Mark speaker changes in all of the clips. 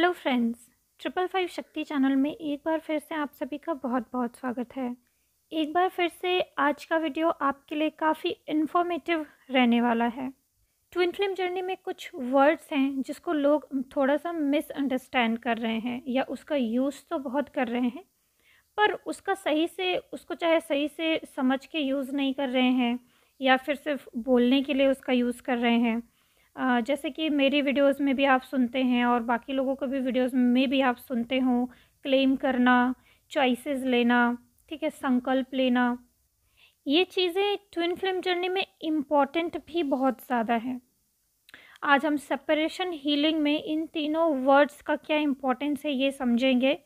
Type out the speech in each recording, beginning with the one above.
Speaker 1: hello friends triple five Shakti channel में एक बार फिर से आप सभी का बहुत बहुत स्वागत है एक बार फिर से आज का वीडियो आपके लिए काफ़ी इन्फॉर्मेटिव रहने वाला है ट्विन फिल्म जर्नी में कुछ वर्ड्स हैं जिसको लोग थोड़ा सा मिसअंडरस्टैंड कर रहे हैं या उसका यूज़ तो बहुत कर रहे हैं पर उसका सही से उसको चाहे सही से समझ के यूज़ नहीं कर रहे हैं या फिर सिर्फ बोलने के लिए उसका यूज़ कर रहे हैं जैसे कि मेरी वीडियोस में भी आप सुनते हैं और बाकी लोगों को भी वीडियोस में भी आप सुनते हो क्लेम करना चॉइसेस लेना ठीक है संकल्प लेना ये चीज़ें ट्विन फिल्म जर्नी में इम्पॉर्टेंट भी बहुत ज़्यादा है आज हम सेपरेशन हीलिंग में इन तीनों वर्ड्स का क्या इम्पोर्टेंस है ये समझेंगे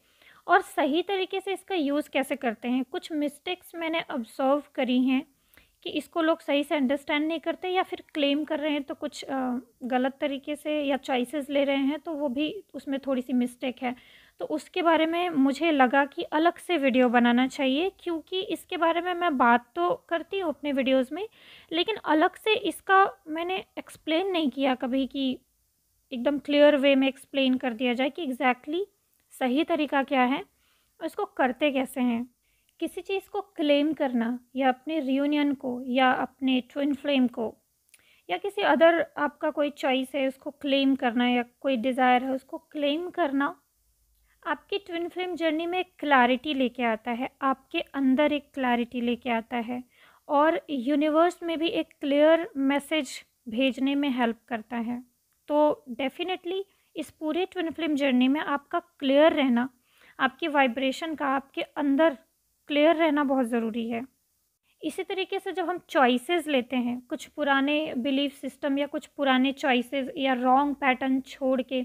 Speaker 1: और सही तरीके से इसका यूज़ कैसे करते हैं कुछ मिस्टेक्स मैंने ऑब्जर्व करी हैं कि इसको लोग सही से अंडरस्टैंड नहीं करते या फिर क्लेम कर रहे हैं तो कुछ गलत तरीके से या चॉइसेस ले रहे हैं तो वो भी उसमें थोड़ी सी मिस्टेक है तो उसके बारे में मुझे लगा कि अलग से वीडियो बनाना चाहिए क्योंकि इसके बारे में मैं बात तो करती हूँ अपने वीडियोस में लेकिन अलग से इसका मैंने एक्सप्लेन नहीं किया कभी कि एकदम क्लियर वे में एक्सप्लेन कर दिया जाए कि एग्जैक्टली exactly सही तरीका क्या है और इसको करते कैसे हैं किसी चीज़ को क्लेम करना या अपने रियूनियन को या अपने ट्विन फ्लेम को या किसी अदर आपका कोई चॉइस है उसको क्लेम करना या कोई डिज़ायर है उसको क्लेम करना आपकी ट्विन फ्लेम जर्नी में एक क्लैरिटी लेके आता है आपके अंदर एक क्लैरिटी लेके आता है और यूनिवर्स में भी एक क्लियर मैसेज भेजने में हेल्प करता है तो डेफिनेटली इस पूरे ट्विन फ्लेम जर्नी में आपका क्लियर रहना आपकी वाइब्रेशन का आपके अंदर क्लियर रहना बहुत ज़रूरी है इसी तरीके से जब हम चॉइसेस लेते हैं कुछ पुराने बिलीफ सिस्टम या कुछ पुराने चॉइसेस या रॉन्ग पैटर्न छोड़ के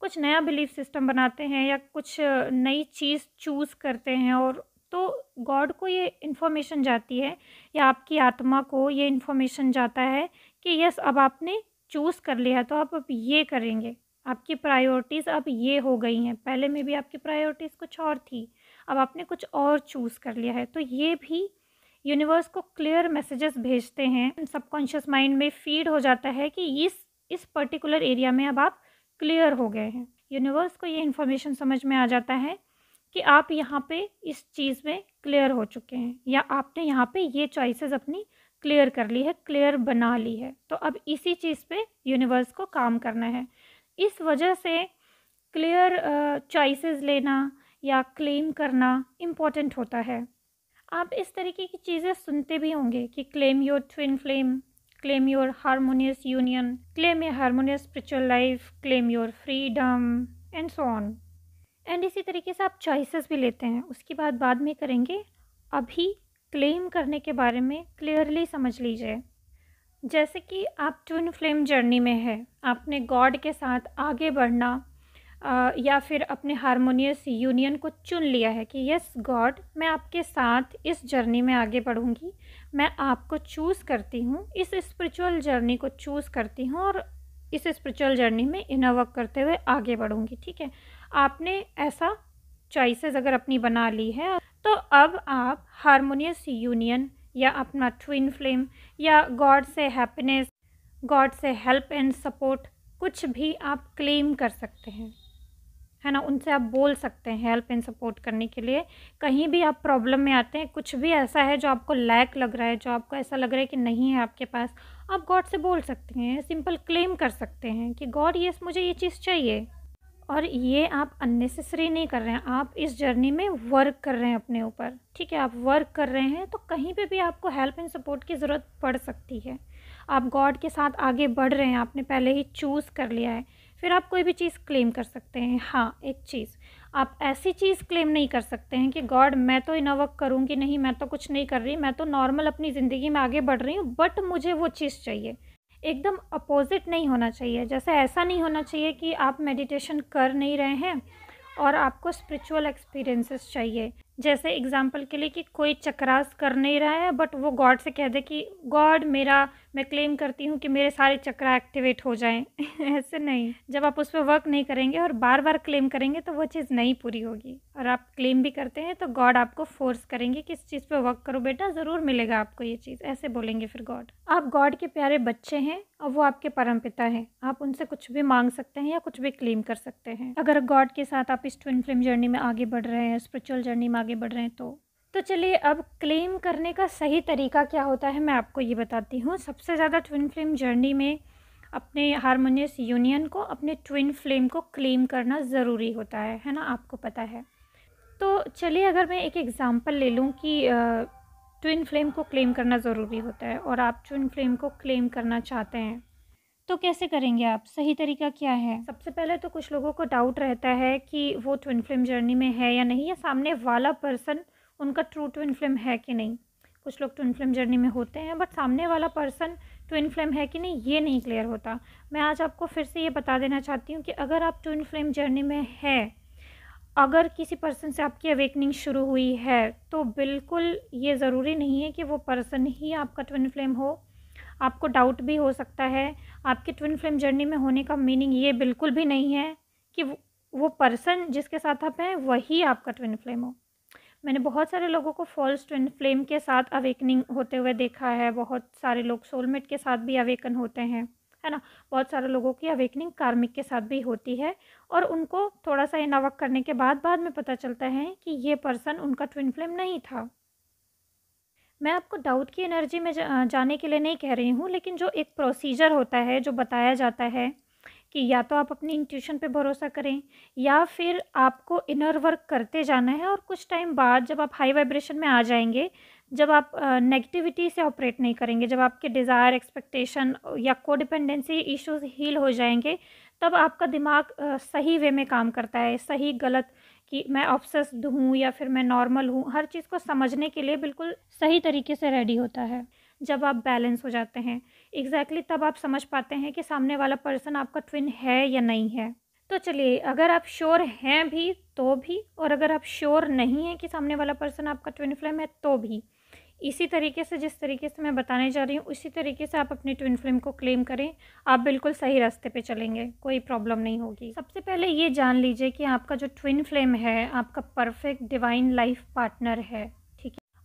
Speaker 1: कुछ नया बिलीफ सिस्टम बनाते हैं या कुछ नई चीज़ चूज़ करते हैं और तो गॉड को ये इन्फॉर्मेशन जाती है या आपकी आत्मा को ये इन्फॉर्मेशन जाता है कि यस अब आपने चूज़ कर लिया तो आप अब ये करेंगे आपकी प्रायोरिटीज़ अब ये हो गई हैं पहले में भी आपकी प्रायोरिटीज़ कुछ और थी अब आपने कुछ और चूज़ कर लिया है तो ये भी यूनिवर्स को क्लियर मैसेजेस भेजते हैं सबकॉन्शियस माइंड में फीड हो जाता है कि इस इस पर्टिकुलर एरिया में अब आप क्लियर हो गए हैं यूनिवर्स को ये इन्फॉर्मेशन समझ में आ जाता है कि आप यहाँ पे इस चीज़ में क्लियर हो चुके हैं या आपने यहाँ पे ये चॉइसेस अपनी क्लियर कर ली है क्लियर बना ली है तो अब इसी चीज़ पे यूनिवर्स को काम करना है इस वजह से क्लियर चॉइसेस लेना या क्लेम करना इम्पॉर्टेंट होता है आप इस तरीके की चीज़ें सुनते भी होंगे कि claim your twin flame claim your harmonious union claim a harmonious spiritual life claim your freedom and so on and इसी तरीके से आप चॉइसेस भी लेते हैं उसके बाद बाद में करेंगे अभी क्लेम करने के बारे में क्लियरली समझ लीजिए जैसे कि आप ट्विन फ्लेम जर्नी में है आपने गॉड के साथ आगे बढ़ना या फिर अपने हारमोनियस यूनियन को चुन लिया है कि यस गॉड मैं आपके साथ इस जर्नी में आगे बढ़ूंगी मैं आपको चूज़ करती हूँ इस स्पिरिचुअल जर्नी को चूज़ करती हूँ और इस स्पिरिचुअल जर्नी में इनर वर्क करते हुए आगे बढ़ूंगी ठीक है आपने ऐसा चॉइसेस अगर अपनी बना ली है तो अब आप हारमोनियस यूनियन या अपना ट्विन फ्लेम या गॉड से हैप्पीनेस गॉड से हेल्प एंड सपोर्ट कुछ भी आप क्लेम कर सकते हैं है ना उनसे आप बोल सकते हैं हेल्प एंड सपोर्ट करने के लिए कहीं भी आप प्रॉब्लम में आते हैं कुछ भी ऐसा है जो आपको लैक लग रहा है जो आपको ऐसा लग रहा है कि नहीं है आपके पास आप गॉड से बोल सकते हैं सिंपल क्लेम कर सकते हैं कि गॉड यस मुझे ये चीज़ चाहिए और ये आप अननेसेसरी नहीं कर रहे हैं आप इस जर्नी में वर्क कर रहे हैं अपने ऊपर ठीक है आप वर्क कर रहे हैं तो कहीं पे भी आपको हेल्प एंड सपोर्ट की ज़रूरत पड़ सकती है आप गॉड के साथ आगे बढ़ रहे हैं आपने पहले ही चूज़ कर लिया है फिर आप कोई भी चीज़ क्लेम कर सकते हैं हाँ एक चीज़ आप ऐसी चीज़ क्लेम नहीं कर सकते हैं कि गॉड मैं तो इना वर्क करूँगी नहीं मैं तो कुछ नहीं कर रही मैं तो नॉर्मल अपनी ज़िंदगी में आगे बढ़ रही हूँ बट मुझे वो चीज़ चाहिए एकदम अपोजिट नहीं होना चाहिए जैसे ऐसा नहीं होना चाहिए कि आप मेडिटेशन कर नहीं रहे हैं और आपको स्पिरिचुअल एक्सपीरियंसेस चाहिए जैसे एग्जांपल के लिए कि कोई चक्रास कर नहीं रहा है बट वो गॉड से कह दे कि गॉड मेरा मैं क्लेम करती हूँ कि मेरे सारे चक्र एक्टिवेट हो जाएं ऐसे नहीं जब आप उस पर वर्क नहीं करेंगे और बार बार क्लेम करेंगे तो वो चीज़ नहीं पूरी होगी और आप क्लेम भी करते हैं तो गॉड आपको फोर्स करेंगे कि इस चीज़ पर वर्क करो बेटा ज़रूर मिलेगा आपको ये चीज़ ऐसे बोलेंगे फिर गॉड आप गॉड के प्यारे बच्चे हैं और वो आपके परम पिता हैं आप उनसे कुछ भी मांग सकते हैं या कुछ भी क्लेम कर सकते हैं अगर गॉड के साथ आप इस ट्विन फिल्म जर्नी में आगे बढ़ रहे हैं स्पिरिचुअल जर्नी में आगे बढ़ रहे हैं तो तो चलिए अब क्लेम करने का सही तरीका क्या होता है मैं आपको ये बताती हूँ सबसे ज़्यादा ट्विन फ्लेम जर्नी में अपने हारमोनियस यूनियन को अपने ट्विन फ्लेम को क्लेम करना ज़रूरी होता है है ना आपको पता है तो चलिए अगर मैं एक एग्ज़ाम्पल ले लूँ कि ट्विन फ्लेम को क्लेम करना ज़रूरी होता है और आप ट्विन फ्लेम को क्लेम करना चाहते हैं तो कैसे करेंगे आप सही तरीका क्या है सबसे पहले तो कुछ लोगों को डाउट रहता है कि वो ट्विन फ्लेम जर्नी में है या नहीं या सामने वाला पर्सन उनका ट्रू ट्विन फ्लेम है कि नहीं कुछ लोग ट्विन फ्लेम जर्नी में होते हैं बट सामने वाला पर्सन ट्विन फ्लेम है कि नहीं ये नहीं क्लियर होता मैं आज आपको फिर से ये बता देना चाहती हूँ कि अगर आप ट्विन फ्लेम जर्नी में है अगर किसी पर्सन से आपकी अवेकनिंग शुरू हुई है तो बिल्कुल ये ज़रूरी नहीं है कि वो पर्सन ही आपका ट्विन फ्लेम हो आपको डाउट भी हो सकता है आपके ट्विन फ्लेम जर्नी में होने का मीनिंग ये बिल्कुल भी नहीं है कि वो पर्सन जिसके साथ आप हैं वही आपका ट्विन फ्लेम हो मैंने बहुत सारे लोगों को फॉल्स ट्विन फ्लेम के साथ अवेकनिंग होते हुए देखा है बहुत सारे लोग सोलमेट के साथ भी अवेकन होते हैं है ना बहुत सारे लोगों की अवेकनिंग कार्मिक के साथ भी होती है और उनको थोड़ा सा ये नवक करने के बाद बाद में पता चलता है कि ये पर्सन उनका ट्विन फ्लेम नहीं था मैं आपको डाउट की एनर्जी में जाने के लिए नहीं कह रही हूँ लेकिन जो एक प्रोसीजर होता है जो बताया जाता है कि या तो आप अपनी इंट्यूशन पे भरोसा करें या फिर आपको इनर वर्क करते जाना है और कुछ टाइम बाद जब आप हाई वाइब्रेशन में आ जाएंगे जब आप नेगेटिविटी से ऑपरेट नहीं करेंगे जब आपके डिज़ायर एक्सपेक्टेशन या कोडिपेंडेंसी इश्यूज हील हो जाएंगे तब आपका दिमाग सही वे में काम करता है सही गलत कि मैं ऑब्सेस्ड हूँ या फिर मैं नॉर्मल हूँ हर चीज़ को समझने के लिए बिल्कुल सही तरीके से रेडी होता है जब आप बैलेंस हो जाते हैं एग्जैक्टली exactly तब आप समझ पाते हैं कि सामने वाला पर्सन आपका ट्विन है या नहीं है तो चलिए अगर आप श्योर हैं भी तो भी और अगर आप श्योर नहीं हैं कि सामने वाला पर्सन आपका ट्विन फ्लेम है तो भी इसी तरीके से जिस तरीके से मैं बताने जा रही हूँ उसी तरीके से आप अपनी ट्विन फ्लेम को क्लेम करें आप बिल्कुल सही रास्ते पे चलेंगे कोई प्रॉब्लम नहीं होगी सबसे पहले ये जान लीजिए कि आपका जो ट्विन फ्लेम है आपका परफेक्ट डिवाइन लाइफ पार्टनर है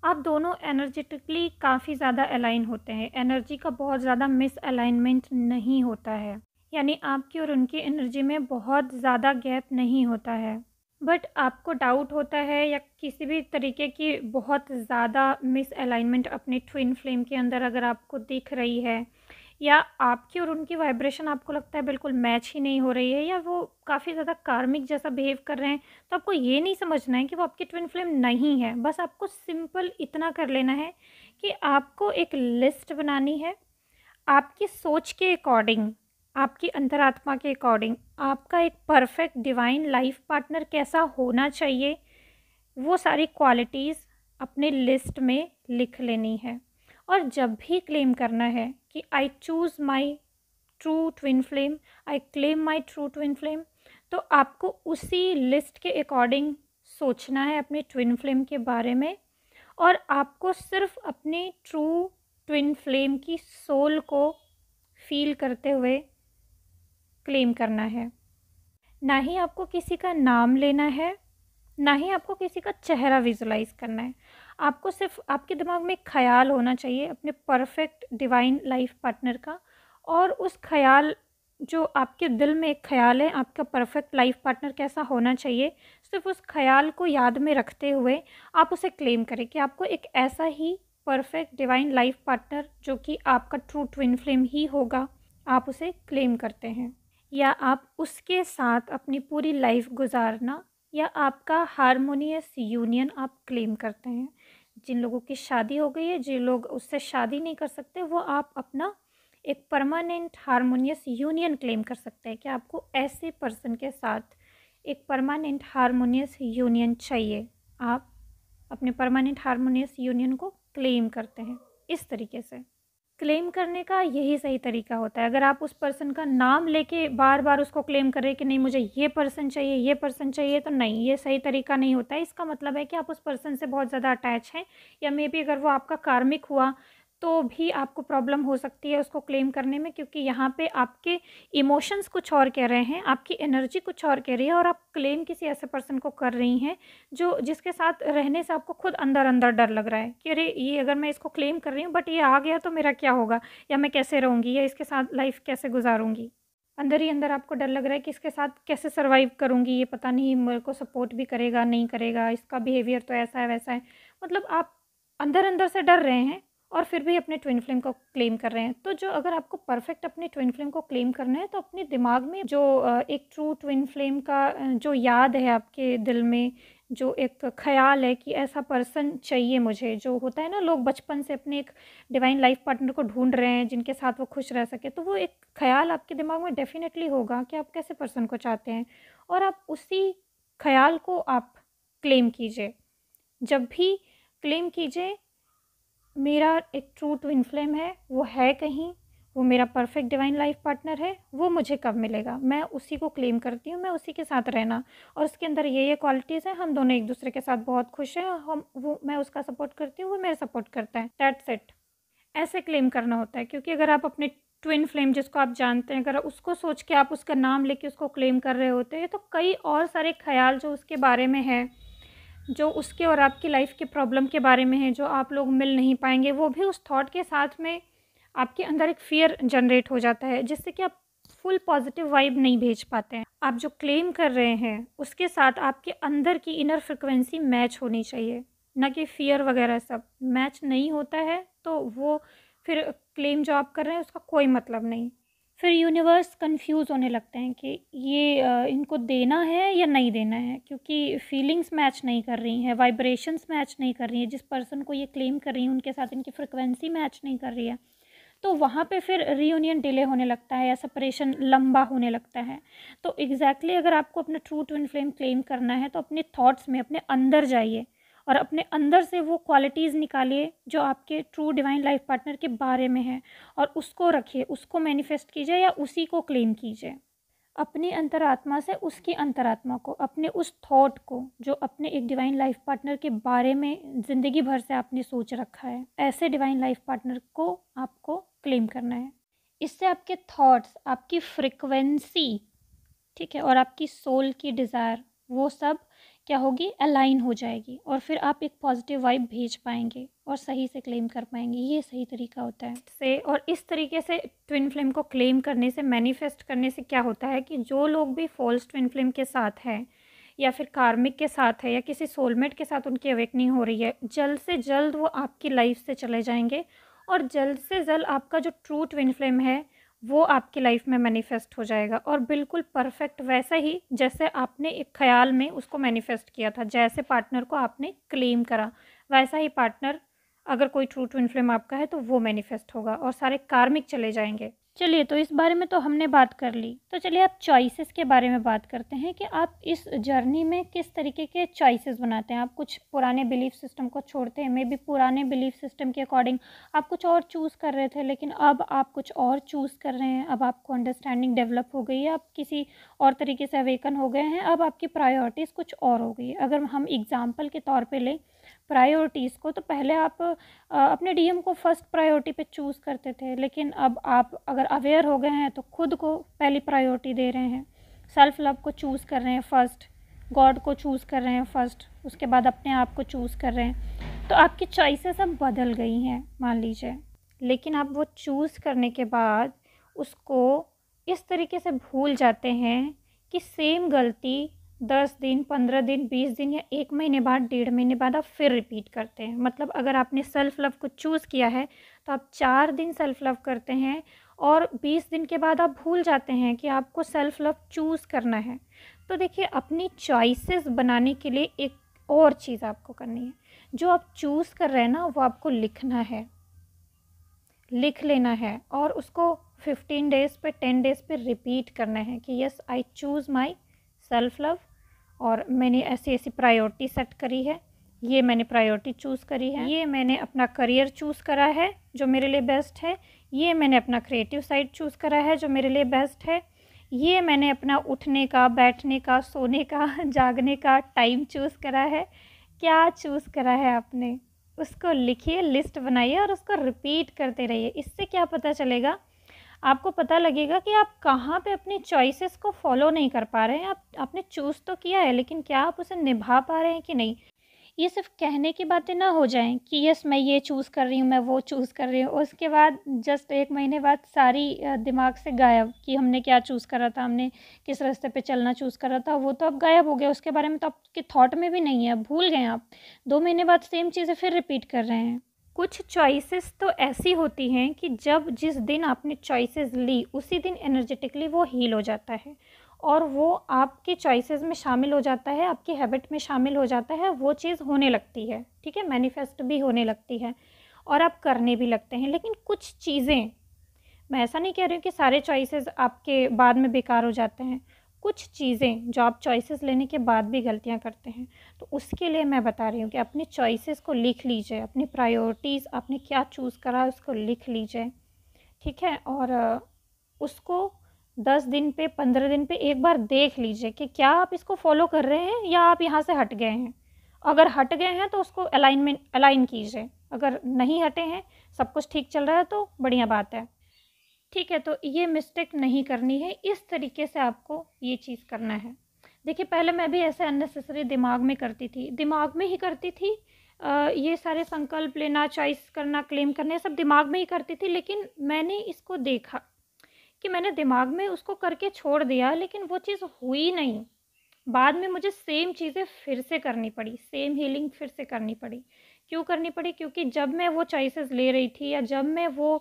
Speaker 1: आप दोनों एनर्जेटिकली काफ़ी ज़्यादा अलाइन होते हैं एनर्जी का बहुत ज़्यादा मिस अलाइनमेंट नहीं होता है यानी आपकी और उनकी एनर्जी में बहुत ज़्यादा गैप नहीं होता है बट आपको डाउट होता है या किसी भी तरीके की बहुत ज़्यादा मिस अलाइनमेंट अपने ट्विन फ्लेम के अंदर अगर आपको दिख रही है या आपकी और उनकी वाइब्रेशन आपको लगता है बिल्कुल मैच ही नहीं हो रही है या वो काफ़ी ज़्यादा कार्मिक जैसा बिहेव कर रहे हैं तो आपको ये नहीं समझना है कि वो आपकी ट्विन फ्लेम नहीं है बस आपको सिंपल इतना कर लेना है कि आपको एक लिस्ट बनानी है आपकी सोच के अकॉर्डिंग आपकी अंतरात्मा के अकॉर्डिंग आपका एक परफेक्ट डिवाइन लाइफ पार्टनर कैसा होना चाहिए वो सारी क्वालिटीज़ अपने लिस्ट में लिख लेनी है और जब भी क्लेम करना है कि I choose my true twin flame I claim my true twin flame तो आपको उसी लिस्ट के अकॉर्डिंग सोचना है अपने ट्विन फ्लेम के बारे में और आपको सिर्फ अपने ट्रू ट्विन फ्लेम की सोल को फील करते हुए क्लेम करना है ना ही आपको किसी का नाम लेना है ना ही आपको किसी का चेहरा विजुलाइज करना है आपको सिर्फ आपके दिमाग में ख्याल होना चाहिए अपने परफेक्ट डिवाइन लाइफ पार्टनर का और उस ख्याल जो आपके दिल में एक ख्याल है आपका परफेक्ट लाइफ पार्टनर कैसा होना चाहिए सिर्फ उस ख्याल को याद में रखते हुए आप उसे क्लेम करें कि आपको एक ऐसा ही परफेक्ट डिवाइन लाइफ पार्टनर जो कि आपका ट्रू ट्विन फ्लेम ही होगा आप उसे क्लेम करते हैं या आप उसके साथ अपनी पूरी लाइफ गुजारना या आपका हारमोनियस यूनियन आप क्लेम करते हैं जिन लोगों की शादी हो गई है जिन लोग उससे शादी नहीं कर सकते वो आप अपना एक परमानेंट हारमोनियस यूनियन क्लेम कर सकते हैं कि आपको ऐसे पर्सन के साथ एक परमानेंट हारमोनियस यूनियन चाहिए आप अपने परमानेंट हारमोनियस यूनियन को क्लेम करते हैं इस तरीके से क्लेम करने का यही सही तरीका होता है अगर आप उस पर्सन का नाम लेके बार बार उसको क्लेम कर रहे कि नहीं मुझे ये पर्सन चाहिए ये पर्सन चाहिए तो नहीं ये सही तरीका नहीं होता है इसका मतलब है कि आप उस पर्सन से बहुत ज़्यादा अटैच हैं या मे बी अगर वो आपका कार्मिक हुआ तो भी आपको प्रॉब्लम हो सकती है उसको क्लेम करने में क्योंकि यहाँ पे आपके इमोशंस कुछ और कह रहे हैं आपकी एनर्जी कुछ और कह रही है और आप क्लेम किसी ऐसे पर्सन को कर रही हैं जो जिसके साथ रहने से आपको खुद अंदर अंदर डर लग रहा है कि अरे ये अगर मैं इसको क्लेम कर रही हूँ बट ये आ गया तो मेरा क्या होगा या मैं कैसे रहूँगी या इसके साथ लाइफ कैसे गुजारूँगी अंदर ही अंदर आपको डर लग रहा है कि इसके साथ कैसे सरवाइव करूँगी ये पता नहीं मेरे को सपोर्ट भी करेगा नहीं करेगा इसका बिहेवियर तो ऐसा है वैसा है मतलब आप अंदर अंदर से डर रहे हैं और फिर भी अपने ट्विन फ्लेम को क्लेम कर रहे हैं तो जो अगर आपको परफेक्ट अपने ट्विन फ्लेम को क्लेम करना है तो अपने दिमाग में जो एक ट्रू ट्विन फ्लेम का जो याद है आपके दिल में जो एक ख्याल है कि ऐसा पर्सन चाहिए मुझे जो होता है ना लोग बचपन से अपने एक डिवाइन लाइफ पार्टनर को ढूंढ रहे हैं जिनके साथ वो खुश रह सके तो वो एक ख्याल आपके दिमाग में डेफिनेटली होगा कि आप कैसे पर्सन को चाहते हैं और आप उसी ख्याल को आप क्लेम कीजिए जब भी क्लेम कीजिए मेरा एक ट्रू ट्विन फ्लेम है वो है कहीं वो मेरा परफेक्ट डिवाइन लाइफ पार्टनर है वो मुझे कब मिलेगा मैं उसी को क्लेम करती हूँ मैं उसी के साथ रहना और उसके अंदर ये ये क्वालिटीज़ हैं हम दोनों एक दूसरे के साथ बहुत खुश हैं हम वो मैं उसका सपोर्ट करती हूँ वो मेरा सपोर्ट करता है दैट्स इट ऐसे क्लेम करना होता है क्योंकि अगर आप अपने ट्विन फ्लेम जिसको आप जानते हैं अगर उसको सोच के आप उसका नाम लेके उसको क्लेम कर रहे होते हैं तो कई और सारे ख्याल जो उसके बारे में है जो उसके और आपकी लाइफ के प्रॉब्लम के बारे में है जो आप लोग मिल नहीं पाएंगे वो भी उस थॉट के साथ में आपके अंदर एक फ़ियर जनरेट हो जाता है जिससे कि आप फुल पॉजिटिव वाइब नहीं भेज पाते हैं आप जो क्लेम कर रहे हैं उसके साथ आपके अंदर की इनर फ्रिक्वेंसी मैच होनी चाहिए ना कि फ़ियर वगैरह सब मैच नहीं होता है तो वो फिर क्लेम जो आप कर रहे हैं उसका कोई मतलब नहीं फिर यूनिवर्स कंफ्यूज होने लगते हैं कि ये इनको देना है या नहीं देना है क्योंकि फीलिंग्स मैच नहीं कर रही हैं वाइब्रेशंस मैच नहीं कर रही हैं जिस पर्सन को ये क्लेम कर रही हैं उनके साथ इनकी फ्रिक्वेंसी मैच नहीं कर रही है तो वहाँ पे फिर रीयूनियन डिले होने लगता है या सेपरेशन लंबा होने लगता है तो एग्जैक्टली exactly अगर आपको अपना ट्रू ट्विन फ्लेम क्लेम करना है तो अपने थॉट्स में अपने अंदर जाइए और अपने अंदर से वो क्वालिटीज़ निकालिए जो आपके ट्रू डिवाइन लाइफ पार्टनर के बारे में है और उसको रखिए उसको मैनिफेस्ट कीजिए या उसी को क्लेम कीजिए अपनी अंतरात्मा से उसकी अंतरात्मा को अपने उस थॉट को जो अपने एक डिवाइन लाइफ पार्टनर के बारे में ज़िंदगी भर से आपने सोच रखा है ऐसे डिवाइन लाइफ पार्टनर को आपको क्लेम करना है इससे आपके थॉट्स आपकी फ्रिक्वेंसी ठीक है और आपकी सोल की डिज़ायर वो सब क्या होगी अलाइन हो जाएगी और फिर आप एक पॉजिटिव वाइब भेज पाएंगे और सही से क्लेम कर पाएंगे ये सही तरीका होता है से और इस तरीके से ट्विन फ्लेम को क्लेम करने से मैनिफेस्ट करने से क्या होता है कि जो लोग भी फॉल्स ट्विन फ्लेम के साथ हैं या फिर कार्मिक के साथ है या किसी सोलमेट के साथ उनकी अवेकनिंग हो रही है जल्द से जल्द वो आपकी लाइफ से चले जाएंगे और जल्द से जल्द आपका जो ट्रू ट्विन फ्लेम है वो आपकी लाइफ में मैनिफेस्ट हो जाएगा और बिल्कुल परफेक्ट वैसा ही जैसे आपने एक ख्याल में उसको मैनिफेस्ट किया था जैसे पार्टनर को आपने क्लेम करा वैसा ही पार्टनर अगर कोई ट्रू टू इन्फ्लेम आपका है तो वो मैनिफेस्ट होगा और सारे कार्मिक चले जाएंगे चलिए तो इस बारे में तो हमने बात कर ली तो चलिए आप चॉइसेस के बारे में बात करते हैं कि आप इस जर्नी में किस तरीके के चॉइसेस बनाते हैं आप कुछ पुराने बिलीफ सिस्टम को छोड़ते हैं मे बी पुराने बिलीफ सिस्टम के अकॉर्डिंग आप कुछ और चूज़ कर रहे थे लेकिन अब आप कुछ और चूज़ कर रहे हैं अब आपको अंडरस्टैंडिंग डेवलप हो गई है आप किसी और तरीके से अवेकन हो गए हैं अब आपकी प्रायोरिटीज़ कुछ और हो गई अगर हम एग्ज़ाम्पल के तौर पर लें प्रायोरिटीज़ को तो पहले आप अपने डीएम को फर्स्ट प्रायोरिटी पर चूज़ करते थे लेकिन अब आप अगर अगर अवेयर हो गए हैं तो खुद को पहली प्रायोरिटी दे रहे हैं सेल्फ लव को चूज़ कर रहे हैं फ़र्स्ट गॉड को चूज़ कर रहे हैं फ़र्स्ट उसके बाद अपने आप को चूज़ कर रहे हैं तो आपकी चॉइसेस अब बदल गई हैं मान लीजिए लेकिन आप वो चूज़ करने के बाद उसको इस तरीके से भूल जाते हैं कि सेम गलती दस दिन पंद्रह दिन बीस दिन या एक महीने बाद डेढ़ महीने बाद आप फिर रिपीट करते हैं मतलब अगर आपने सेल्फ़ लव को चूज़ किया है तो आप चार दिन सेल्फ़ लव करते हैं और 20 दिन के बाद आप भूल जाते हैं कि आपको सेल्फ़ लव चूज़ करना है तो देखिए अपनी चॉइसेस बनाने के लिए एक और चीज़ आपको करनी है जो आप चूज़ कर रहे हैं ना वो आपको लिखना है लिख लेना है और उसको फिफ्टीन डेज़ पे टेन डेज़ पे रिपीट करना है कि yes I choose my self love और मैंने ऐसी ऐसी प्रायोरिटी सेट करी है ये मैंने प्रायोरिटी चूज़ करी है ये मैंने अपना करियर चूज़ करा है जो मेरे लिए बेस्ट है ये मैंने अपना क्रिएटिव साइड चूज़ करा है जो मेरे लिए बेस्ट है ये मैंने अपना उठने का बैठने का सोने का जागने का टाइम चूज़ करा है क्या चूज़ करा है आपने उसको लिखिए लिस्ट बनाइए और उसको रिपीट करते रहिए इससे क्या पता चलेगा आपको पता लगेगा कि आप कहाँ पे अपनी चॉइसेस को फॉलो नहीं कर पा रहे हैं आप आपने चूज़ तो किया है लेकिन क्या आप उसे निभा पा रहे हैं कि नहीं ये सिर्फ कहने की बातें ना हो जाएं कि यस मैं ये चूज़ कर रही हूँ मैं वो चूज़ कर रही हूँ उसके बाद जस्ट एक महीने बाद सारी दिमाग से गायब कि हमने क्या चूज़ करा था हमने किस रास्ते पे चलना चूज़ करा था वो तो अब गायब हो गया उसके बारे में तो आपके थॉट में भी नहीं है अब भूल गए आप दो महीने बाद सेम चीज़ें फिर रिपीट कर रहे हैं कुछ चॉइसेस तो ऐसी होती हैं कि जब जिस दिन आपने चॉइसेस ली उसी दिन एनर्जेटिकली वो हील हो जाता है और वो आपके चॉइसेस में शामिल हो जाता है आपकी हैबिट में शामिल हो जाता है वो चीज़ होने लगती है ठीक है मैनिफेस्ट भी होने लगती है और आप करने भी लगते हैं लेकिन कुछ चीज़ें मैं ऐसा नहीं कह रही हूँ कि सारे चॉइसेस आपके बाद में बेकार हो जाते हैं कुछ चीज़ें जो आप चॉइसेस लेने के बाद भी गलतियाँ करते हैं तो उसके लिए मैं बता रही हूँ कि अपने चॉइसेस को लिख लीजिए अपनी प्रायोरिटीज़ आपने क्या चूज़ करा उसको लिख लीजिए ठीक है और उसको दस दिन पे पंद्रह दिन पे एक बार देख लीजिए कि क्या आप इसको फॉलो कर रहे हैं या आप यहाँ से हट गए हैं अगर हट गए हैं तो उसको अलाइनमेंट अलाइन कीजिए अगर नहीं हटे हैं सब कुछ ठीक चल रहा है तो बढ़िया बात है ठीक है तो ये मिस्टेक नहीं करनी है इस तरीके से आपको ये चीज़ करना है देखिए पहले मैं भी ऐसे अननेसेसरी दिमाग में करती थी दिमाग में ही करती थी आ, ये सारे संकल्प लेना चॉइस करना क्लेम करना सब दिमाग में ही करती थी लेकिन मैंने इसको देखा कि मैंने दिमाग में उसको करके छोड़ दिया लेकिन वो चीज़ हुई नहीं बाद में मुझे सेम चीज़ें फिर से करनी पड़ी सेम हीलिंग फिर से करनी पड़ी क्यों करनी पड़ी क्योंकि जब मैं वो चॉइसेस ले रही थी या जब मैं वो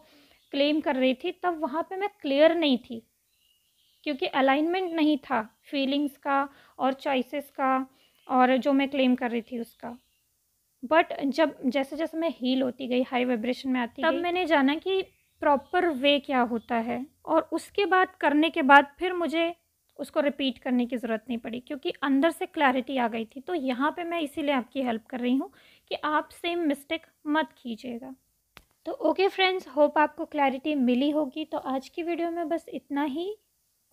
Speaker 1: क्लेम कर रही थी तब वहाँ पे मैं क्लियर नहीं थी क्योंकि अलाइनमेंट नहीं था फीलिंग्स का और चॉइसेस का और जो मैं क्लेम कर रही थी उसका बट जब जैसे जैसे मैं हील होती गई हाई वाइब्रेशन में आती तब मैंने जाना कि प्रॉपर वे क्या होता है और उसके बाद करने के बाद फिर मुझे उसको रिपीट करने की ज़रूरत नहीं पड़ी क्योंकि अंदर से क्लैरिटी आ गई थी तो यहाँ पे मैं इसीलिए आपकी हेल्प कर रही हूँ कि आप सेम मिस्टेक मत कीजिएगा तो ओके फ्रेंड्स होप आपको क्लैरिटी मिली होगी तो आज की वीडियो में बस इतना ही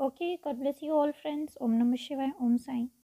Speaker 1: okay God bless you all friends Om नमः शिवाय ओम साईं